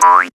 Bye.